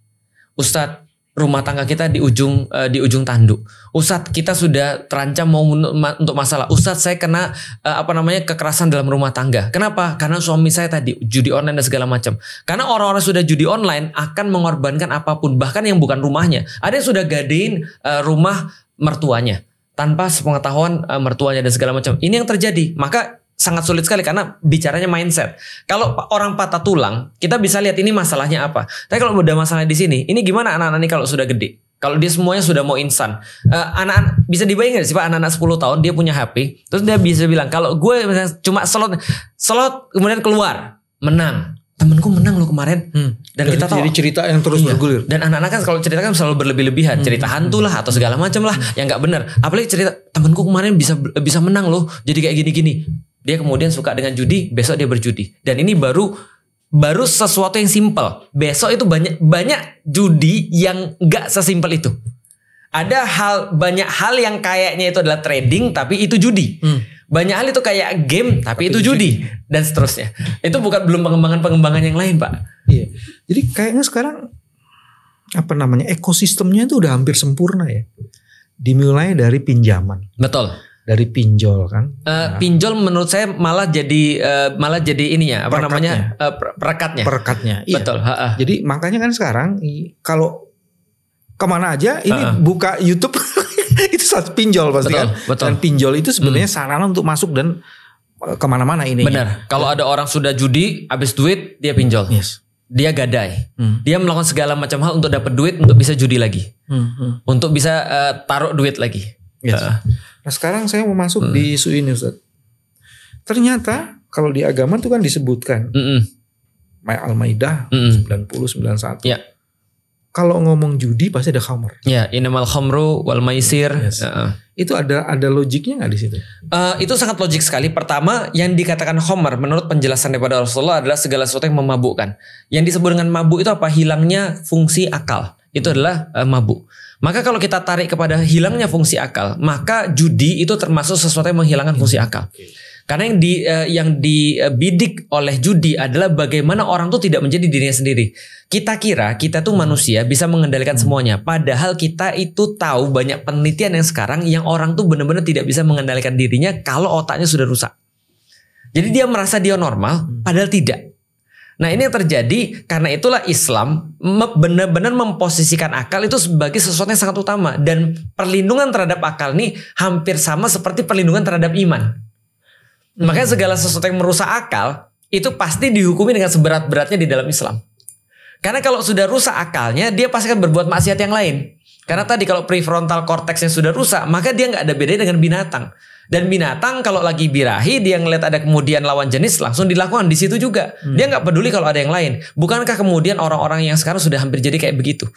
Ustadz, rumah tangga kita di ujung uh, di ujung tanduk. Ustadz, kita sudah terancam mau untuk masalah. Ustadz, saya kena uh, apa namanya kekerasan dalam rumah tangga. Kenapa? Karena suami saya tadi judi online dan segala macam. Karena orang-orang sudah judi online akan mengorbankan apapun, bahkan yang bukan rumahnya. Ada yang sudah gadein uh, rumah mertuanya tanpa sepengetahuan uh, mertuanya dan segala macam. Ini yang terjadi. Maka sangat sulit sekali karena bicaranya mindset. Kalau orang patah tulang, kita bisa lihat ini masalahnya apa. Tapi kalau udah masalah di sini, ini gimana anak-anak ini kalau sudah gede? Kalau dia semuanya sudah mau insan, anak eh, anak-anak bisa dibayangin sih pak anak-anak 10 tahun dia punya HP, terus dia bisa bilang kalau gue misalnya cuma slot slot kemudian keluar menang temenku menang loh kemarin hmm. dan kita tahu jadi cerita yang terus iya. bergulir dan anak-anak kan kalau cerita kan selalu berlebih-lebihan hmm. cerita hantu lah atau segala macam lah hmm. yang nggak benar apalagi cerita temenku kemarin bisa bisa menang loh jadi kayak gini-gini dia kemudian suka dengan judi, besok dia berjudi. Dan ini baru baru sesuatu yang simpel. Besok itu banyak banyak judi yang nggak sesimpel itu. Ada hal banyak hal yang kayaknya itu adalah trading tapi itu judi. Hmm. Banyak hal itu kayak game tapi, tapi itu judi. judi dan seterusnya. Itu bukan belum pengembangan-pengembangan yang lain, Pak. Iya. Jadi kayaknya sekarang apa namanya ekosistemnya itu udah hampir sempurna ya. Dimulai dari pinjaman. Betul dari pinjol kan? Uh, nah. Pinjol menurut saya malah jadi uh, malah jadi ininya apa perekatnya. namanya uh, perekatnya. Perekatnya. Iya. Betul. Ha -ha. Jadi makanya kan sekarang kalau kemana aja ini ha -ha. buka YouTube itu saat pinjol pasti betul, kan. Betul. Dan pinjol itu sebenarnya hmm. sarana untuk masuk dan kemana-mana ini. Benar. Kalau ya. ada orang sudah judi, habis duit dia pinjol. Yes dia gadai, hmm. dia melakukan segala macam hal untuk dapat duit, untuk bisa judi lagi, hmm. Hmm. untuk bisa uh, taruh duit lagi. Yes. Uh, Nah sekarang saya mau masuk hmm. di isu ini Ustaz. Ternyata kalau di agama itu kan disebutkan. Hmm. Al-Maidah -mm. 90 91. Yeah. Kalau ngomong judi pasti ada khamr. Ya, inamal khamru wal maisir. Yes. Uh. Itu ada ada logiknya nggak di situ? Uh, itu sangat logik sekali. Pertama, yang dikatakan khamr menurut penjelasan daripada Rasulullah adalah segala sesuatu yang memabukkan. Yang disebut dengan mabuk itu apa? Hilangnya fungsi akal. Itu adalah uh, mabuk. Maka kalau kita tarik kepada hilangnya fungsi akal, maka judi itu termasuk sesuatu yang menghilangkan fungsi hmm, akal. Karena yang di uh, yang dibidik oleh judi adalah bagaimana orang tuh tidak menjadi dirinya sendiri. Kita kira kita tuh manusia bisa mengendalikan hmm. semuanya, padahal kita itu tahu banyak penelitian yang sekarang yang orang tuh benar-benar tidak bisa mengendalikan dirinya kalau otaknya sudah rusak. Jadi dia merasa dia normal, hmm. padahal tidak. Nah ini yang terjadi karena itulah Islam benar-benar memposisikan akal itu sebagai sesuatu yang sangat utama. Dan perlindungan terhadap akal ini hampir sama seperti perlindungan terhadap iman. Hmm. Makanya segala sesuatu yang merusak akal itu pasti dihukumi dengan seberat-beratnya di dalam Islam. Karena kalau sudah rusak akalnya, dia pasti akan berbuat maksiat yang lain. Karena tadi kalau prefrontal cortexnya sudah rusak, maka dia nggak ada bedanya dengan binatang. Dan binatang kalau lagi birahi, dia ngelihat ada kemudian lawan jenis, langsung dilakukan di situ juga. Hmm. Dia nggak peduli kalau ada yang lain. Bukankah kemudian orang-orang yang sekarang sudah hampir jadi kayak begitu?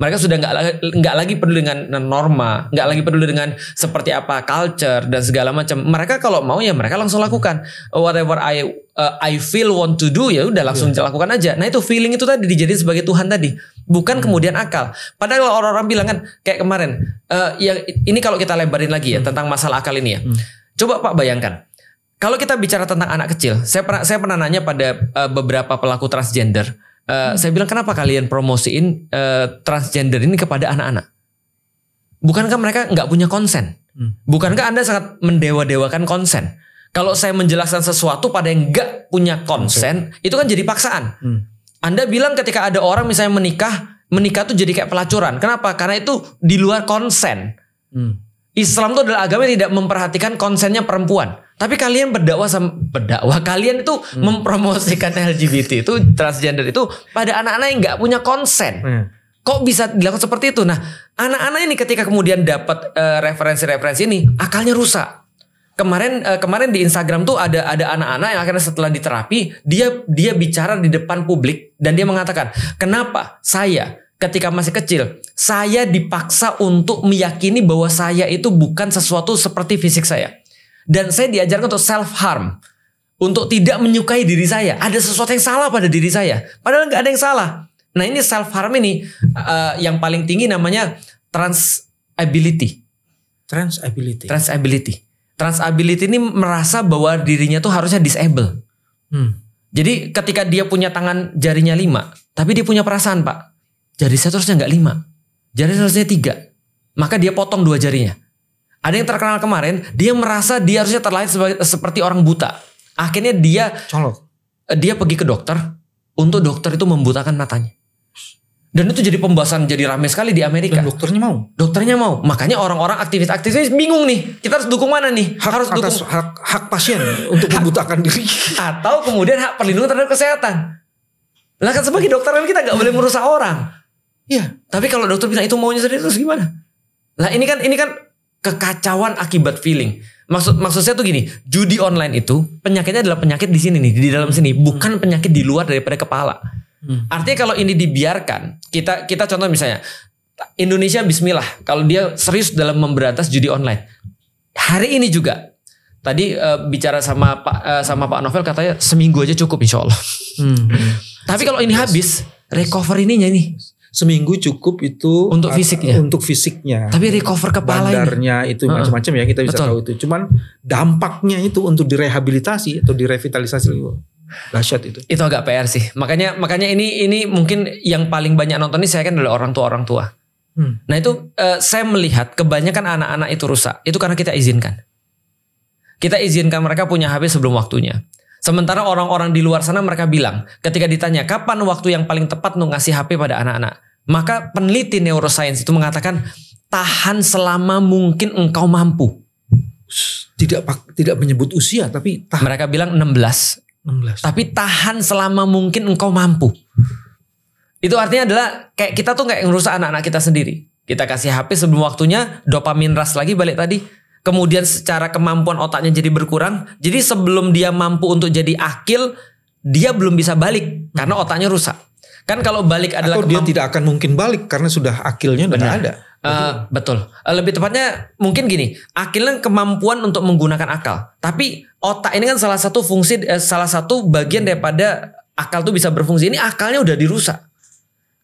mereka sudah nggak nggak lagi peduli dengan norma, nggak lagi peduli dengan seperti apa culture dan segala macam. Mereka kalau mau ya mereka langsung lakukan whatever I uh, I feel want to do ya udah langsung yeah. lakukan aja. Nah itu feeling itu tadi dijadiin sebagai Tuhan tadi bukan hmm. kemudian akal. Padahal orang-orang bilang kan kayak kemarin, uh, ya ini kalau kita lebarin lagi ya hmm. tentang masalah akal ini ya. Hmm. Coba Pak bayangkan, kalau kita bicara tentang anak kecil, saya pernah saya pernah nanya pada uh, beberapa pelaku transgender, uh, hmm. saya bilang kenapa kalian promosiin uh, transgender ini kepada anak-anak? Bukankah mereka nggak punya konsen? Hmm. Bukankah anda sangat mendewa-dewakan konsen? Kalau saya menjelaskan sesuatu pada yang nggak punya konsen, okay. itu kan jadi paksaan. Hmm. Anda bilang ketika ada orang misalnya menikah, menikah tuh jadi kayak pelacuran. Kenapa? Karena itu di luar konsen. Hmm. Islam tuh adalah agama yang tidak memperhatikan konsennya perempuan. Tapi kalian berdakwah sama berdakwah kalian itu hmm. mempromosikan LGBT itu transgender itu pada anak-anak yang nggak punya konsen. Hmm. Kok bisa dilakukan seperti itu? Nah, anak-anak ini ketika kemudian dapat uh, referensi-referensi ini, akalnya rusak kemarin uh, kemarin di Instagram tuh ada ada anak-anak yang akhirnya setelah diterapi dia dia bicara di depan publik dan dia mengatakan kenapa saya ketika masih kecil saya dipaksa untuk meyakini bahwa saya itu bukan sesuatu seperti fisik saya dan saya diajarkan untuk self harm untuk tidak menyukai diri saya ada sesuatu yang salah pada diri saya padahal nggak ada yang salah nah ini self harm ini uh, yang paling tinggi namanya trans ability trans ability trans ability transability ini merasa bahwa dirinya tuh harusnya disable. Hmm. Jadi ketika dia punya tangan jarinya lima, tapi dia punya perasaan pak, jari saya terusnya nggak lima, jari seharusnya tiga, maka dia potong dua jarinya. Ada yang terkenal kemarin, dia merasa dia harusnya terlahir sebagai, seperti orang buta. Akhirnya dia colok. Dia pergi ke dokter untuk dokter itu membutakan matanya. Dan itu jadi pembahasan jadi rame sekali di Amerika. Dan dokternya mau. Dokternya mau. Makanya orang-orang aktivis-aktivis bingung nih. Kita harus dukung mana nih? Hak harus atas dukung hak, hak pasien untuk membutakan diri. Atau kemudian hak perlindungan terhadap kesehatan. Lah kan sebagai dokter kan kita nggak boleh merusak orang. Iya. Tapi kalau dokter bilang itu maunya sendiri terus gimana? Lah ini kan ini kan kekacauan akibat feeling. Maksud maksud saya tuh gini, judi online itu penyakitnya adalah penyakit di sini nih, di dalam sini, bukan penyakit di luar daripada kepala. Hmm. Artinya kalau ini dibiarkan, kita kita contoh misalnya Indonesia bismillah kalau dia serius dalam memberantas judi online. Hari ini juga tadi uh, bicara sama Pak uh, sama Pak Novel katanya seminggu aja cukup Insyaallah. Hmm. Tapi kalau ini habis, recover ininya nih seminggu cukup itu untuk fisiknya untuk fisiknya tapi recover kepala bandarnya ini. itu macam-macam ya kita bisa Betul. tahu itu cuman dampaknya itu untuk direhabilitasi atau direvitalisasi Dahsyat itu. Itu agak PR sih. Makanya makanya ini ini mungkin yang paling banyak nonton ini saya kan adalah orang tua orang tua. Hmm. Nah itu uh, saya melihat kebanyakan anak-anak itu rusak. Itu karena kita izinkan. Kita izinkan mereka punya HP sebelum waktunya. Sementara orang-orang di luar sana mereka bilang ketika ditanya kapan waktu yang paling tepat untuk ngasih HP pada anak-anak, maka peneliti neuroscience itu mengatakan tahan selama mungkin engkau mampu. Tidak tidak menyebut usia tapi tahan. Mereka bilang 16 16. Tapi tahan selama mungkin engkau mampu. Itu artinya adalah kayak kita tuh kayak ngerusak anak-anak kita sendiri. Kita kasih HP sebelum waktunya, dopamin ras lagi balik tadi. Kemudian secara kemampuan otaknya jadi berkurang. Jadi sebelum dia mampu untuk jadi akil, dia belum bisa balik karena hmm. otaknya rusak. Kan kalau balik adalah Atau dia tidak akan mungkin balik karena sudah akilnya sudah ada. Uh, betul. Uh, lebih tepatnya mungkin gini, Akhirnya kemampuan untuk menggunakan akal. Tapi otak ini kan salah satu fungsi eh, salah satu bagian daripada akal tuh bisa berfungsi. Ini akalnya udah dirusak.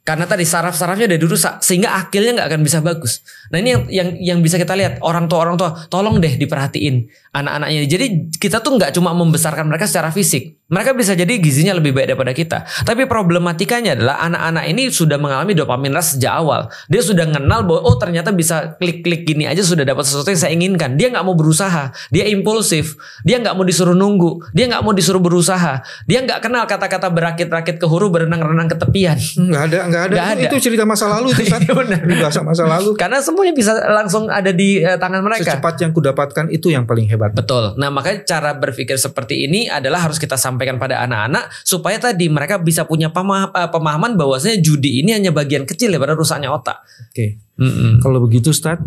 Karena tadi saraf-sarafnya udah dirusak sehingga akilnya nggak akan bisa bagus. Nah, ini yang yang yang bisa kita lihat orang tua orang tua tolong deh diperhatiin anak-anaknya. Jadi kita tuh nggak cuma membesarkan mereka secara fisik, mereka bisa jadi gizinya lebih baik daripada kita. Tapi problematikanya adalah anak-anak ini sudah mengalami dopamin rush sejak awal. Dia sudah kenal bahwa oh ternyata bisa klik-klik gini aja sudah dapat sesuatu yang saya inginkan. Dia nggak mau berusaha. Dia impulsif. Dia nggak mau disuruh nunggu. Dia nggak mau disuruh berusaha. Dia nggak kenal kata-kata berakit-rakit ke huru berenang-renang ke tepian. Nggak ada, nggak ada. Gak ada. Itu cerita masa lalu itu kan. Benar. masa lalu. Karena semuanya bisa langsung ada di uh, tangan mereka. Secepat yang kudapatkan itu yang paling hebat. Betul. Nah makanya cara berpikir seperti ini adalah harus kita sampaikan disampaikan pada anak-anak supaya tadi mereka bisa punya pemah eh, pemahaman bahwasanya judi ini hanya bagian kecil daripada rusaknya otak. Oke. Okay. Mm -mm. Kalau begitu Ustaz,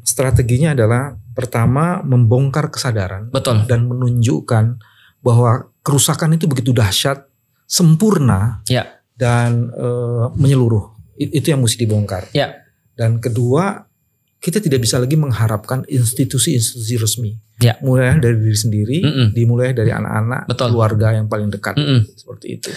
strateginya adalah pertama membongkar kesadaran betul dan menunjukkan bahwa kerusakan itu begitu dahsyat, sempurna ya. dan e, menyeluruh. Itu yang mesti dibongkar. Ya. Dan kedua, kita tidak bisa lagi mengharapkan institusi-institusi resmi Ya. Mulai dari diri sendiri, mm -mm. dimulai dari anak-anak, keluarga yang paling dekat. Mm -mm. Seperti itu.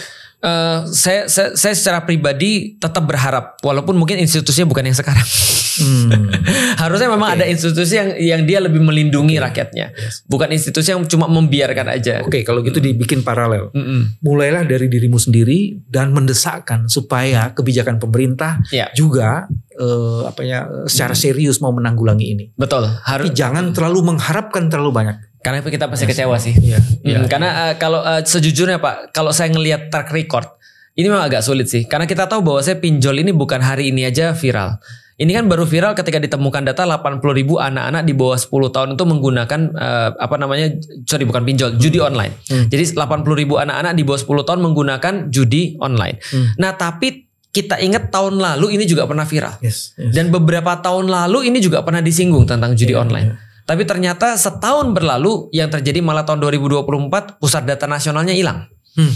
Uh, saya, saya saya secara pribadi tetap berharap walaupun mungkin institusinya bukan yang sekarang. Hmm. Harusnya memang okay. ada institusi yang yang dia lebih melindungi okay. rakyatnya, yes. bukan institusi yang cuma membiarkan aja. Oke, okay, kalau gitu hmm. dibikin paralel. Mm -mm. Mulailah dari dirimu sendiri dan mendesakkan supaya kebijakan pemerintah yeah. juga eh, apa ya secara serius mau menanggulangi ini. Betul. Harus. Tapi jangan terlalu mengharapkan terlalu banyak. Karena kita pasti kecewa sih. Yeah. Yeah. Mm, yeah. Karena uh, kalau uh, sejujurnya Pak, kalau saya ngelihat track record ini memang agak sulit sih. Karena kita tahu bahwa saya pinjol ini bukan hari ini aja viral. Ini kan baru viral ketika ditemukan data 80 ribu anak-anak di bawah 10 tahun itu menggunakan uh, apa namanya sorry bukan pinjol hmm. judi online. Hmm. Jadi 80 ribu anak-anak di bawah 10 tahun menggunakan judi online. Hmm. Nah tapi kita ingat tahun lalu ini juga pernah viral yes, yes. dan beberapa tahun lalu ini juga pernah disinggung tentang judi yeah, online. Yeah. Tapi ternyata setahun berlalu yang terjadi malah tahun 2024 pusat data nasionalnya hilang. Hmm.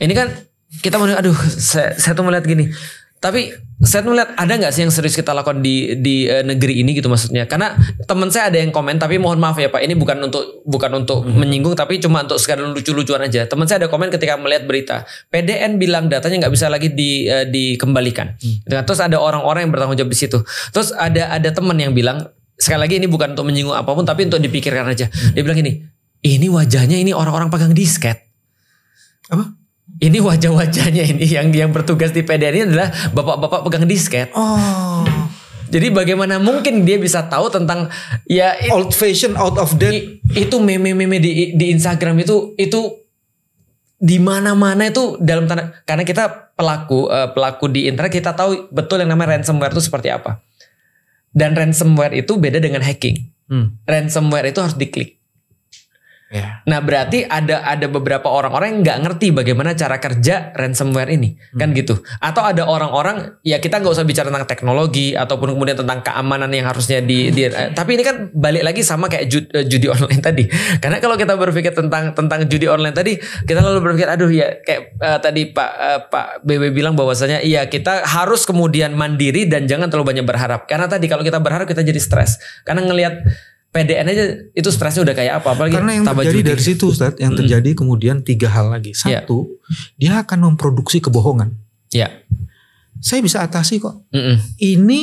Ini kan kita mau, aduh saya, saya tuh melihat gini tapi saya melihat ada nggak sih yang serius kita lakukan di di uh, negeri ini gitu maksudnya? Karena teman saya ada yang komen tapi mohon maaf ya Pak, ini bukan untuk bukan untuk hmm. menyinggung tapi cuma untuk sekadar lucu-lucuan aja. Teman saya ada komen ketika melihat berita PDN bilang datanya nggak bisa lagi di uh, dikembalikan. Hmm. Terus ada orang-orang yang bertanggung jawab di situ. Terus ada ada teman yang bilang sekali lagi ini bukan untuk menyinggung apapun tapi untuk dipikirkan aja. Hmm. Dia bilang ini ini wajahnya ini orang-orang pegang disket. Apa? ini wajah-wajahnya ini yang yang bertugas di PDN ini adalah bapak-bapak pegang disket. Oh. Jadi bagaimana mungkin dia bisa tahu tentang ya it, old fashion out of date itu meme-meme di di Instagram itu itu di mana-mana itu dalam tanda karena kita pelaku uh, pelaku di internet kita tahu betul yang namanya ransomware itu seperti apa. Dan ransomware itu beda dengan hacking. Hmm. Ransomware itu harus diklik. Yeah. Nah berarti ada ada beberapa orang-orang yang nggak ngerti bagaimana cara kerja ransomware ini hmm. kan gitu. Atau ada orang-orang ya kita nggak usah bicara tentang teknologi ataupun kemudian tentang keamanan yang harusnya di, di hmm. eh, tapi ini kan balik lagi sama kayak judi, eh, judi online tadi. Karena kalau kita berpikir tentang tentang judi online tadi kita lalu berpikir aduh ya kayak eh, tadi Pak eh, Pak BB bilang bahwasanya iya kita harus kemudian mandiri dan jangan terlalu banyak berharap. Karena tadi kalau kita berharap kita jadi stres. Karena ngelihat PDN aja itu stresnya udah kayak apa apalagi karena yang terjadi judi. dari situ Ustaz yang hmm. terjadi kemudian tiga hal lagi iya. satu yeah. dia akan memproduksi kebohongan ya yeah. saya bisa atasi kok mm -mm. ini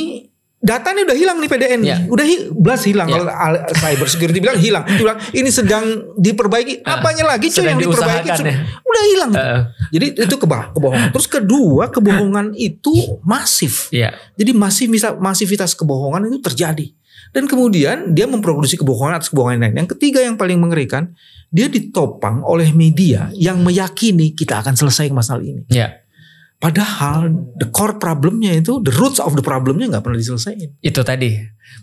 datanya udah hilang nih PDN yeah. udah hi blas hilang yeah. kalau cyber security bilang hilang bilang ini sedang diperbaiki ah, apanya lagi cuy yang diperbaiki ya. udah hilang uh, jadi itu kebohongan terus kedua kebohongan itu masif yeah. jadi masih bisa masifitas kebohongan itu terjadi dan kemudian dia memproduksi kebohongan atas kebohongan lain. Yang ketiga yang paling mengerikan, dia ditopang oleh media yang meyakini kita akan selesai masalah ini. Ya. Padahal the core problemnya itu, the roots of the problemnya nggak pernah diselesaikan. Itu tadi.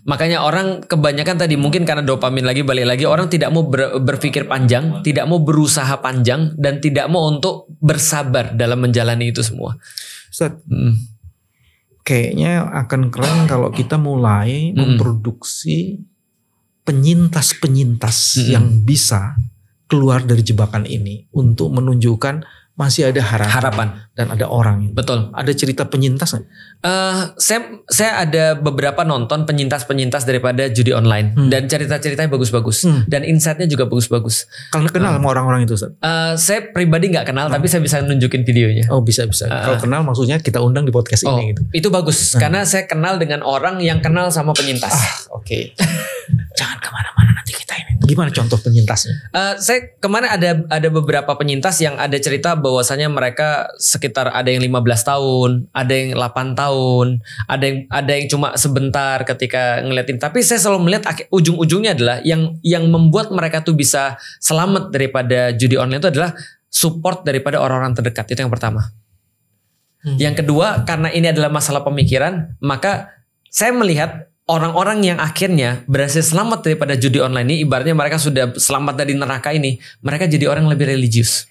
Makanya orang kebanyakan tadi mungkin karena dopamin lagi balik lagi orang tidak mau ber, berpikir panjang, tidak mau berusaha panjang dan tidak mau untuk bersabar dalam menjalani itu semua. Ustaz, hmm kayaknya akan keren kalau kita mulai mm memproduksi penyintas-penyintas mm yang bisa keluar dari jebakan ini untuk menunjukkan masih ada harapan, harapan. dan ada orang. Betul. Ada cerita penyintas nggak? Uh, saya saya ada beberapa nonton penyintas-penyintas daripada judi online hmm. dan cerita-ceritanya bagus-bagus hmm. dan insightnya juga bagus-bagus. Kalau kenal uh, sama orang-orang itu, Uh, saya pribadi nggak kenal, nah. tapi saya bisa nunjukin videonya. Oh bisa bisa. Uh, Kalau kenal maksudnya kita undang di podcast oh, ini. Gitu. Itu bagus hmm. karena saya kenal dengan orang yang kenal sama penyintas. Ah, Oke. Okay. jangan kemana-mana nanti kita ini. Gimana contoh penyintasnya? Uh, saya kemana ada ada beberapa penyintas yang ada cerita bahwasanya mereka sekitar ada yang 15 tahun, ada yang 8 tahun, ada yang ada yang cuma sebentar ketika ngeliatin. Tapi saya selalu melihat ujung-ujungnya adalah yang yang membuat mereka tuh bisa selamat daripada judi online itu adalah support daripada orang-orang terdekat. Itu yang pertama. Hmm. Yang kedua, karena ini adalah masalah pemikiran, maka saya melihat orang-orang yang akhirnya berhasil selamat daripada judi online ini, ibaratnya mereka sudah selamat dari neraka ini, mereka jadi orang lebih religius.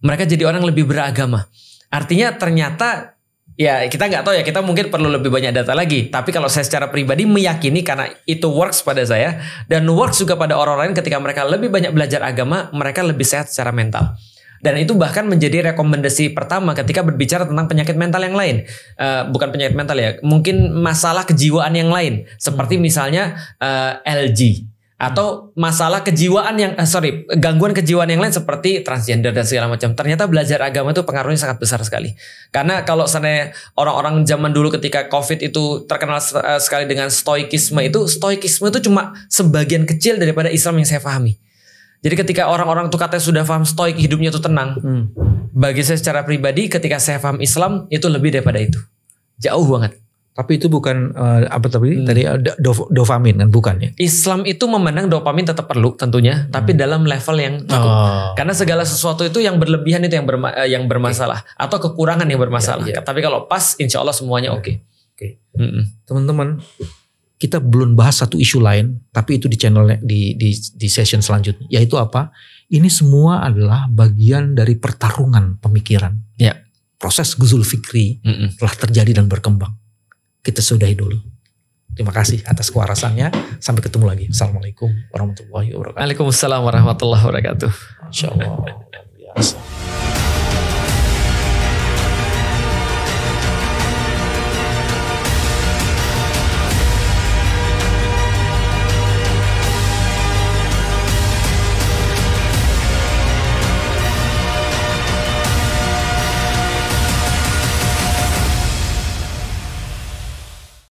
Mereka jadi orang lebih beragama. Artinya ternyata ya kita nggak tahu ya kita mungkin perlu lebih banyak data lagi. Tapi kalau saya secara pribadi meyakini karena itu works pada saya dan works juga pada orang lain ketika mereka lebih banyak belajar agama, mereka lebih sehat secara mental. Dan itu bahkan menjadi rekomendasi pertama ketika berbicara tentang penyakit mental yang lain. Uh, bukan penyakit mental ya, mungkin masalah kejiwaan yang lain. Seperti hmm. misalnya uh, eh, LG atau masalah kejiwaan yang uh, sorry gangguan kejiwaan yang lain seperti transgender dan segala macam ternyata belajar agama itu pengaruhnya sangat besar sekali karena kalau sana orang-orang zaman dulu ketika covid itu terkenal sekali dengan stoikisme itu stoikisme itu cuma sebagian kecil daripada Islam yang saya pahami jadi ketika orang-orang tuh katanya sudah paham stoik hidupnya tuh tenang. Hmm. Bagi saya secara pribadi ketika saya paham Islam itu lebih daripada itu. Jauh banget. Tapi itu bukan uh, apa tapi hmm. tadi eh, do, dopamin kan bukan ya? Islam itu memandang dopamin tetap perlu tentunya, hmm. tapi dalam level yang cukup. Oh. Karena segala sesuatu itu yang berlebihan itu yang berma eh, yang bermasalah okay. atau kekurangan yang bermasalah. Ya, ya. Tapi kalau pas, insya Allah semuanya ya. oke. Oke, okay. okay. mm -mm. teman-teman kita belum bahas satu isu lain, tapi itu di channel di di di session selanjutnya. Yaitu apa? Ini semua adalah bagian dari pertarungan pemikiran. Ya. Proses guzul fikri mm -mm. telah terjadi dan berkembang. Kita sudahi dulu. Terima kasih atas kewarasannya. Sampai ketemu lagi. Assalamualaikum warahmatullahi wabarakatuh. Waalaikumsalam warahmatullahi wabarakatuh. Insya